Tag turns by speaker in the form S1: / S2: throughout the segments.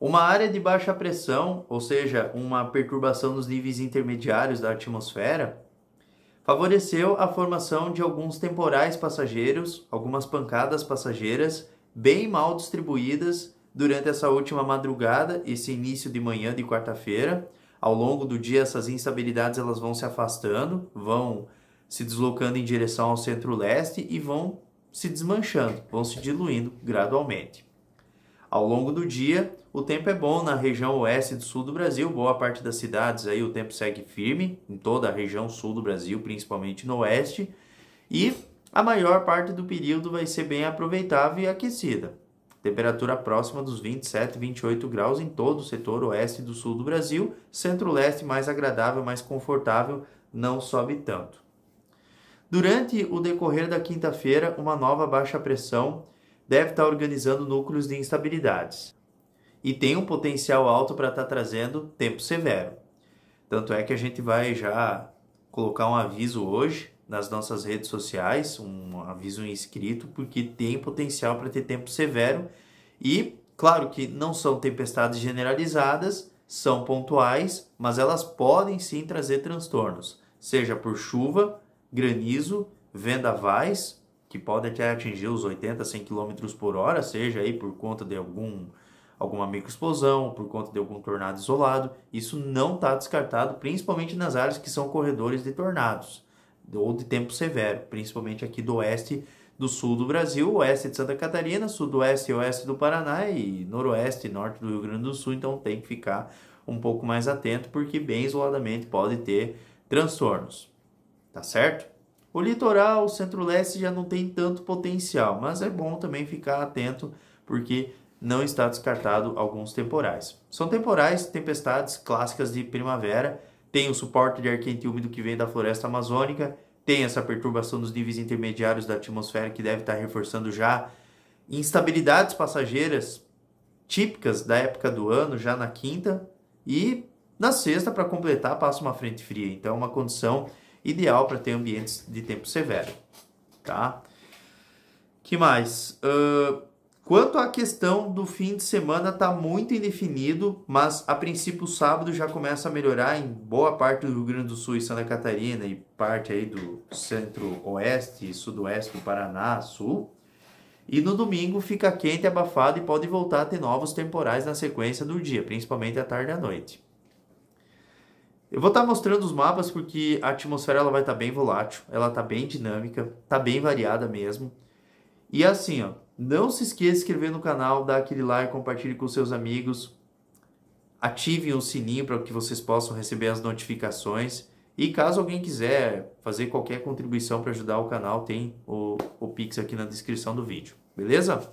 S1: Uma área de baixa pressão, ou seja, uma perturbação nos níveis intermediários da atmosfera, favoreceu a formação de alguns temporais passageiros, algumas pancadas passageiras, bem mal distribuídas durante essa última madrugada, esse início de manhã de quarta-feira. Ao longo do dia, essas instabilidades elas vão se afastando, vão se deslocando em direção ao centro-leste e vão se desmanchando, vão se diluindo gradualmente. Ao longo do dia, o tempo é bom na região oeste e sul do Brasil, boa parte das cidades aí o tempo segue firme, em toda a região sul do Brasil, principalmente no oeste, e a maior parte do período vai ser bem aproveitável e aquecida. Temperatura próxima dos 27, 28 graus em todo o setor oeste e do sul do Brasil, centro-leste mais agradável, mais confortável, não sobe tanto. Durante o decorrer da quinta-feira, uma nova baixa pressão deve estar organizando núcleos de instabilidades e tem um potencial alto para estar trazendo tempo severo. Tanto é que a gente vai já colocar um aviso hoje nas nossas redes sociais, um aviso inscrito, porque tem potencial para ter tempo severo e, claro que não são tempestades generalizadas, são pontuais, mas elas podem sim trazer transtornos, seja por chuva, granizo, vendavais que pode até atingir os 80, 100 km por hora, seja aí por conta de algum, alguma microexplosão, por conta de algum tornado isolado. Isso não está descartado, principalmente nas áreas que são corredores de tornados ou de tempo severo, principalmente aqui do oeste do sul do Brasil, oeste de Santa Catarina, sudoeste e oeste do Paraná e noroeste e norte do Rio Grande do Sul. Então tem que ficar um pouco mais atento, porque bem isoladamente pode ter transtornos. Tá certo? O litoral, o centro-leste já não tem tanto potencial, mas é bom também ficar atento porque não está descartado alguns temporais. São temporais, tempestades clássicas de primavera, tem o suporte de ar quente úmido que vem da floresta amazônica, tem essa perturbação dos níveis intermediários da atmosfera que deve estar reforçando já instabilidades passageiras típicas da época do ano, já na quinta, e na sexta, para completar, passa uma frente fria. Então, é uma condição ideal para ter ambientes de tempo severo, tá? Que mais? Uh, quanto à questão do fim de semana, está muito indefinido, mas a princípio o sábado já começa a melhorar em boa parte do Rio Grande do Sul e Santa Catarina e parte aí do centro-oeste e sudoeste do Paraná, sul. E no domingo fica quente, abafado e pode voltar a ter novos temporais na sequência do dia, principalmente à tarde e à noite. Eu vou estar tá mostrando os mapas porque a atmosfera ela vai estar tá bem volátil, ela está bem dinâmica, está bem variada mesmo. E assim, ó, não se esqueça de se inscrever no canal, dar aquele like, compartilhe com seus amigos, ative o sininho para que vocês possam receber as notificações. E caso alguém quiser fazer qualquer contribuição para ajudar o canal, tem o, o Pix aqui na descrição do vídeo. Beleza?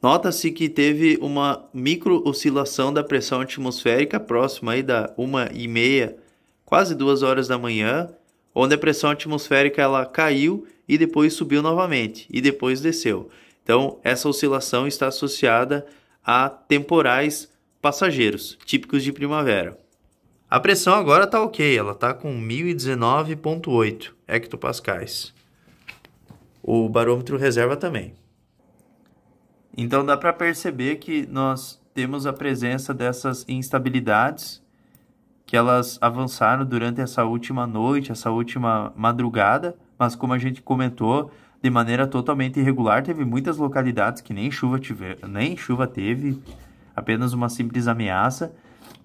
S1: Nota-se que teve uma micro-oscilação da pressão atmosférica próxima aí da uma e meia, quase duas horas da manhã, onde a pressão atmosférica ela caiu e depois subiu novamente e depois desceu. Então, essa oscilação está associada a temporais passageiros, típicos de primavera. A pressão agora está ok, ela está com 1019,8 hectopascais. O barômetro reserva também. Então dá para perceber que nós temos a presença dessas instabilidades que elas avançaram durante essa última noite, essa última madrugada, mas como a gente comentou, de maneira totalmente irregular, teve muitas localidades que nem chuva tiver, nem chuva teve, apenas uma simples ameaça,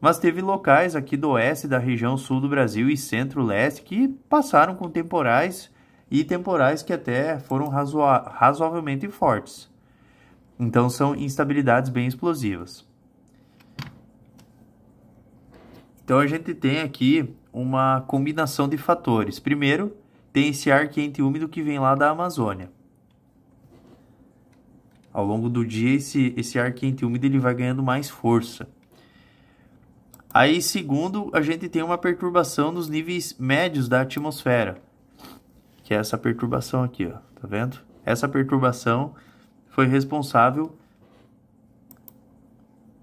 S1: mas teve locais aqui do oeste da região sul do Brasil e centro-leste que passaram com temporais e temporais que até foram razoavelmente fortes. Então, são instabilidades bem explosivas. Então, a gente tem aqui uma combinação de fatores. Primeiro, tem esse ar quente e úmido que vem lá da Amazônia. Ao longo do dia, esse, esse ar quente e úmido ele vai ganhando mais força. Aí, segundo, a gente tem uma perturbação nos níveis médios da atmosfera, que é essa perturbação aqui, ó, tá vendo? Essa perturbação foi responsável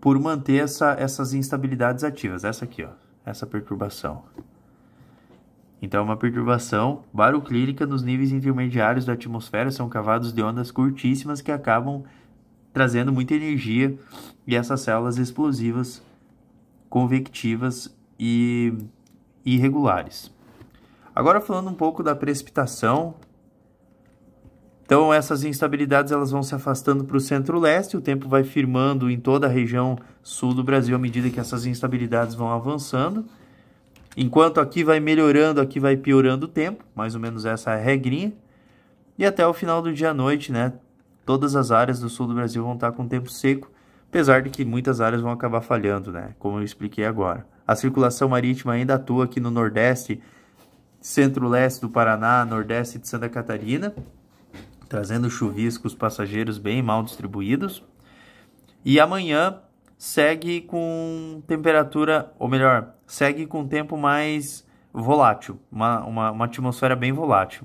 S1: por manter essa, essas instabilidades ativas. Essa aqui, ó, essa perturbação. Então, é uma perturbação baroclírica nos níveis intermediários da atmosfera são cavados de ondas curtíssimas que acabam trazendo muita energia e essas células explosivas, convectivas e irregulares. Agora falando um pouco da precipitação então essas instabilidades elas vão se afastando para o centro-leste, o tempo vai firmando em toda a região sul do Brasil à medida que essas instabilidades vão avançando. Enquanto aqui vai melhorando, aqui vai piorando o tempo, mais ou menos essa é a regrinha. E até o final do dia à noite, né, todas as áreas do sul do Brasil vão estar com tempo seco, apesar de que muitas áreas vão acabar falhando, né, como eu expliquei agora. A circulação marítima ainda atua aqui no nordeste, centro-leste do Paraná, nordeste de Santa Catarina, trazendo chuviscos passageiros bem mal distribuídos. E amanhã segue com temperatura, ou melhor, segue com tempo mais volátil, uma, uma, uma atmosfera bem volátil.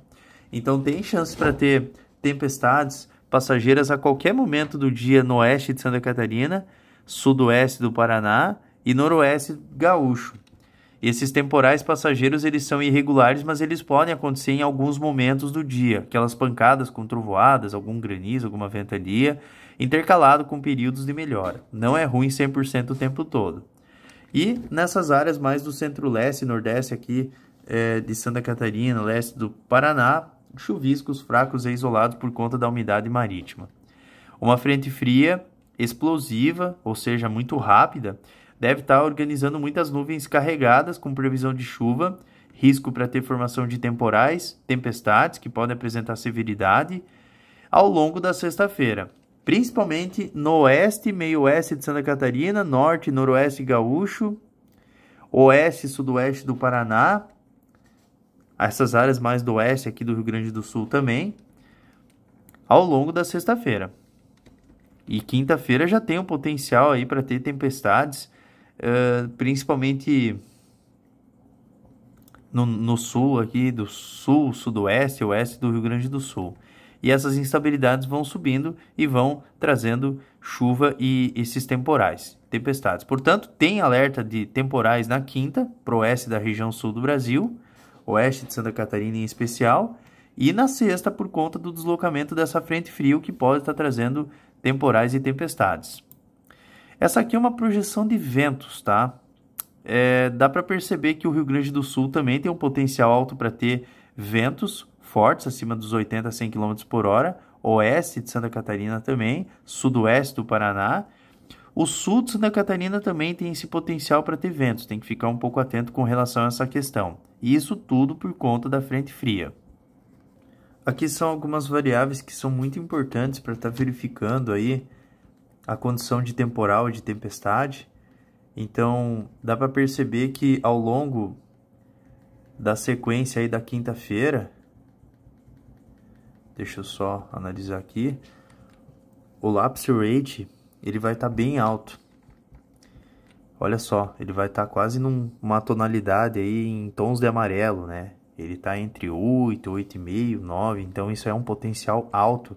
S1: Então tem chance para ter tempestades passageiras a qualquer momento do dia no oeste de Santa Catarina, sudoeste do Paraná e noroeste gaúcho esses temporais passageiros, eles são irregulares, mas eles podem acontecer em alguns momentos do dia, aquelas pancadas com trovoadas, algum granizo, alguma ventania, intercalado com períodos de melhora. Não é ruim 100% o tempo todo. E nessas áreas mais do centro-leste e nordeste aqui é, de Santa Catarina, leste do Paraná, chuviscos fracos e isolados por conta da umidade marítima. Uma frente fria explosiva, ou seja, muito rápida, deve estar tá organizando muitas nuvens carregadas com previsão de chuva, risco para ter formação de temporais, tempestades que podem apresentar severidade ao longo da sexta-feira. Principalmente no oeste, meio-oeste de Santa Catarina, norte e noroeste gaúcho, oeste e sudoeste do Paraná, essas áreas mais do oeste aqui do Rio Grande do Sul também, ao longo da sexta-feira. E quinta-feira já tem um potencial aí para ter tempestades ah, principalmente no, no, sul aqui, do sul, sudoeste, oeste do Rio Grande do Sul. E essas instabilidades vão subindo e vão trazendo chuva e esses temporais, tempestades. Portanto, tem alerta de temporais na quinta, para o oeste da região sul do Brasil, oeste de Santa Catarina em especial, e na sexta por conta do deslocamento dessa frente frio que pode estar trazendo temporais e tempestades. Essa aqui é uma projeção de ventos, tá? É, dá para perceber que o Rio Grande do Sul também tem um potencial alto para ter ventos fortes, acima dos 80 a 100 km por hora, oeste de Santa Catarina também, sudoeste do Paraná. O sul de Santa Catarina também tem esse potencial para ter ventos, tem que ficar um pouco atento com relação a essa questão. E isso tudo por conta da frente fria. Aqui são algumas variáveis que são muito importantes para estar tá verificando aí a condição de temporal e de tempestade. Então, dá para perceber que ao longo da sequência aí da quinta-feira, deixa eu só analisar aqui, o lapse rate ele vai estar tá bem alto. Olha só, ele vai estar tá quase numa tonalidade aí em tons de amarelo, né? Ele está entre 8, 8,5, 9, então isso é um potencial alto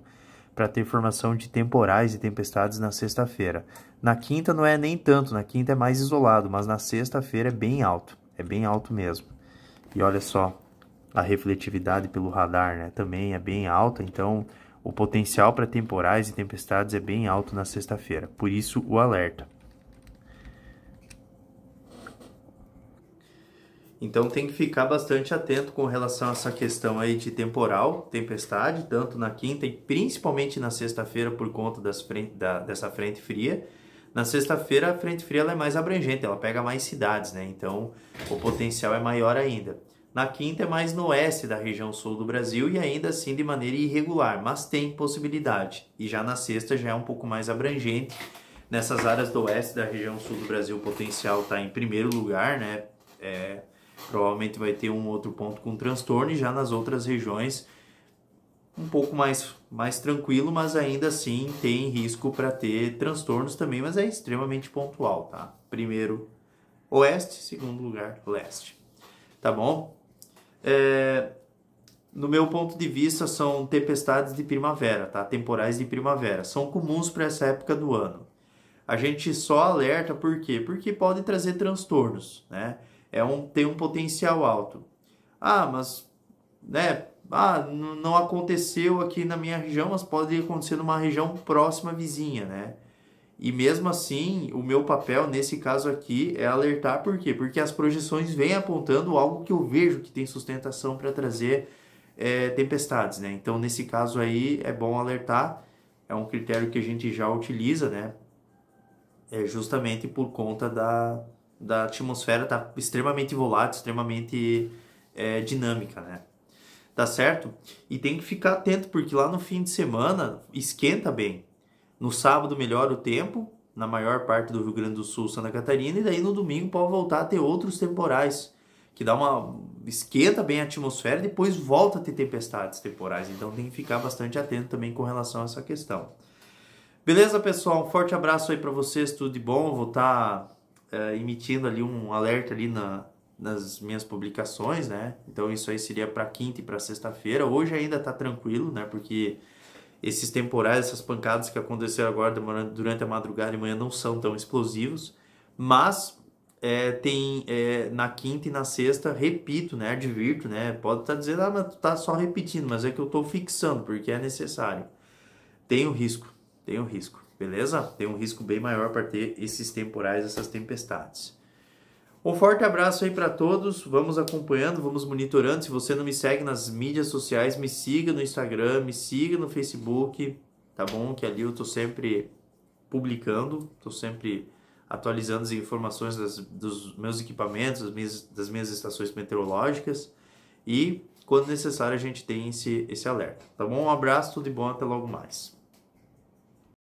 S1: para ter formação de temporais e tempestades na sexta-feira. Na quinta não é nem tanto, na quinta é mais isolado, mas na sexta-feira é bem alto, é bem alto mesmo. E olha só, a refletividade pelo radar né, também é bem alta, então o potencial para temporais e tempestades é bem alto na sexta-feira, por isso o alerta. Então tem que ficar bastante atento com relação a essa questão aí de temporal, tempestade, tanto na quinta e principalmente na sexta-feira por conta das frente, da, dessa frente fria. Na sexta-feira a frente fria é mais abrangente, ela pega mais cidades, né? Então o potencial é maior ainda. Na quinta é mais no oeste da região sul do Brasil e ainda assim de maneira irregular, mas tem possibilidade. E já na sexta já é um pouco mais abrangente. Nessas áreas do oeste da região sul do Brasil, o potencial está em primeiro lugar, né? É provavelmente vai ter um outro ponto com transtorno e já nas outras regiões um pouco mais, mais tranquilo, mas ainda assim tem risco para ter transtornos também, mas é extremamente pontual, tá? Primeiro oeste, segundo lugar leste, tá bom? É, no meu ponto de vista são tempestades de primavera, tá? Temporais de primavera, são comuns para essa época do ano. A gente só alerta por quê? Porque pode trazer transtornos, né? é um, tem um potencial alto. Ah, mas né, ah, não aconteceu aqui na minha região, mas pode acontecer numa região próxima vizinha, né? E mesmo assim, o meu papel nesse caso aqui é alertar por quê? Porque as projeções vêm apontando algo que eu vejo que tem sustentação para trazer é, tempestades, né? Então, nesse caso aí, é bom alertar, é um critério que a gente já utiliza, né? É justamente por conta da, da atmosfera está extremamente volátil, extremamente é, dinâmica, né? Tá certo? E tem que ficar atento, porque lá no fim de semana esquenta bem. No sábado melhora o tempo, na maior parte do Rio Grande do Sul, Santa Catarina, e daí no domingo pode voltar a ter outros temporais, que dá uma esquenta bem a atmosfera e depois volta a ter tempestades temporais. Então tem que ficar bastante atento também com relação a essa questão. Beleza, pessoal? Um forte abraço aí para vocês, tudo de bom. vou estar tá uh, emitindo ali um alerta ali na, nas minhas publicações, né? Então isso aí seria para quinta e para sexta-feira. Hoje ainda tá tranquilo, né? Porque esses temporais, essas pancadas que aconteceram agora durante a madrugada e manhã não são tão explosivos, mas é, tem é, na quinta e na sexta, repito, né? Advirto, né? Pode estar tá dizendo, ah, mas tu tá só repetindo, mas é que eu tô fixando porque é necessário. Tem o um risco, tem o um risco beleza? Tem um risco bem maior para ter esses temporais, essas tempestades. Um forte abraço aí para todos. Vamos acompanhando, vamos monitorando. Se você não me segue nas mídias sociais, me siga no Instagram, me siga no Facebook, tá bom? Que ali eu tô sempre publicando, tô sempre atualizando as informações das, dos meus equipamentos, das minhas, das minhas estações meteorológicas e quando necessário a gente tem esse, esse alerta, tá bom? Um abraço, tudo de bom, até logo mais.